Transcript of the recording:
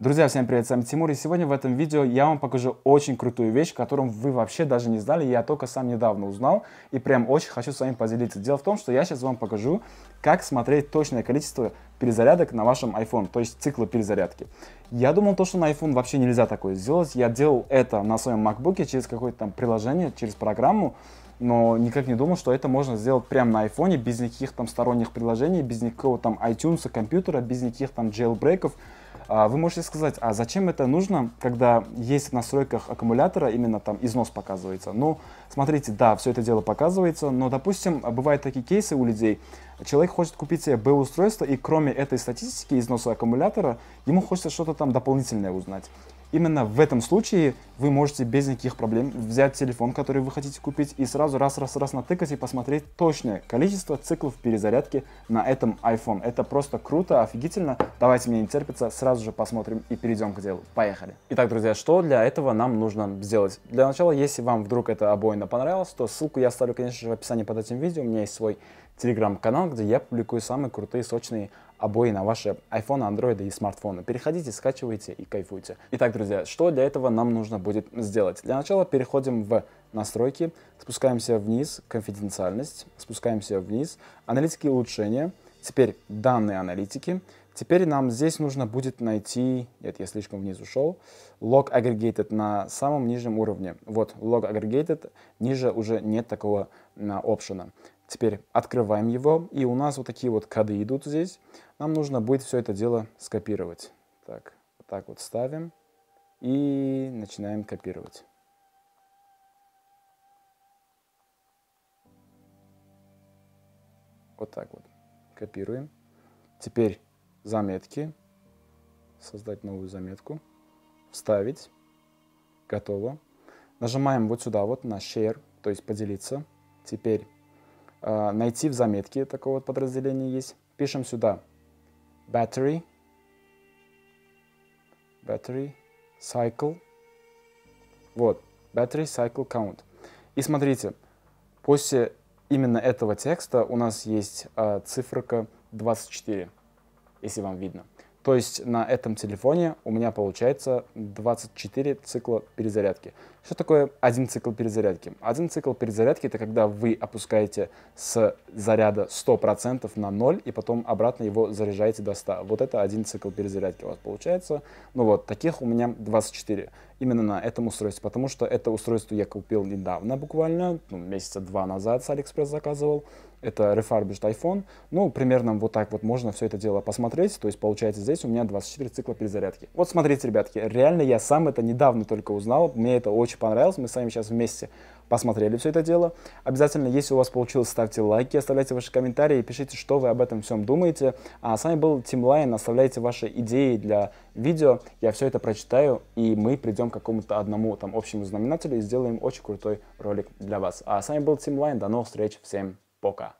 Друзья, всем привет, с вами Тимур, и сегодня в этом видео я вам покажу очень крутую вещь, о котором вы вообще даже не знали, я только сам недавно узнал, и прям очень хочу с вами поделиться. Дело в том, что я сейчас вам покажу, как смотреть точное количество перезарядок на вашем iPhone, то есть циклы перезарядки. Я думал то, что на iPhone вообще нельзя такое сделать, я делал это на своем MacBook через какое-то там приложение, через программу, но никак не думал, что это можно сделать прямо на айфоне, без никаких там сторонних приложений, без никакого там iTunes, компьютера, без никаких там jailbreakов. А вы можете сказать, а зачем это нужно, когда есть в настройках аккумулятора именно там износ показывается? Ну, смотрите, да, все это дело показывается, но, допустим, бывают такие кейсы у людей, человек хочет купить себе B-устройство, и кроме этой статистики износа аккумулятора, ему хочется что-то там дополнительное узнать. Именно в этом случае вы можете без никаких проблем взять телефон, который вы хотите купить, и сразу раз-раз-раз натыкать и посмотреть точное количество циклов перезарядки на этом iPhone. Это просто круто, офигительно. Давайте мне не терпится, сразу же посмотрим и перейдем к делу. Поехали. Итак, друзья, что для этого нам нужно сделать? Для начала, если вам вдруг это обоина понравилась, то ссылку я оставлю, конечно же, в описании под этим видео. У меня есть свой телеграм-канал, где я публикую самые крутые, сочные обои на ваши iPhone, Android и смартфоны. Переходите, скачивайте и кайфуйте. Итак, друзья, что для этого нам нужно будет сделать. Для начала переходим в настройки, спускаемся вниз, конфиденциальность, спускаемся вниз, аналитики улучшения, теперь данные аналитики, теперь нам здесь нужно будет найти, нет, я слишком вниз ушел, log aggregated на самом нижнем уровне. Вот, log aggregated, ниже уже нет такого а, опшена. Теперь открываем его, и у нас вот такие вот коды идут здесь. Нам нужно будет все это дело скопировать. Так, вот так вот ставим и начинаем копировать. Вот так вот. Копируем. Теперь заметки. Создать новую заметку. Вставить. Готово. Нажимаем вот сюда вот на Share, то есть поделиться. Теперь э, найти в заметке такого вот подразделения есть. Пишем сюда Battery. Battery cycle, вот, battery cycle count. И смотрите, после именно этого текста у нас есть э, циферка 24, если вам видно. То есть на этом телефоне у меня получается 24 цикла перезарядки. Что такое один цикл перезарядки? Один цикл перезарядки — это когда вы опускаете с заряда 100% на 0 и потом обратно его заряжаете до 100. Вот это один цикл перезарядки у вас получается. Ну вот, таких у меня 24 именно на этом устройстве, потому что это устройство я купил недавно буквально, ну, месяца два назад с Алиэкспресс заказывал это refurbished iPhone. Ну, примерно вот так вот можно все это дело посмотреть. То есть, получается, здесь у меня 24 цикла перезарядки. Вот смотрите, ребятки, реально я сам это недавно только узнал. Мне это очень понравилось. Мы с вами сейчас вместе посмотрели все это дело. Обязательно, если у вас получилось, ставьте лайки, оставляйте ваши комментарии, пишите, что вы об этом всем думаете. А с вами был Тим Лайн. Оставляйте ваши идеи для видео. Я все это прочитаю, и мы придем к какому-то одному там общему знаменателю и сделаем очень крутой ролик для вас. А с вами был Тим Лайн. До новых встреч. Всем Пока.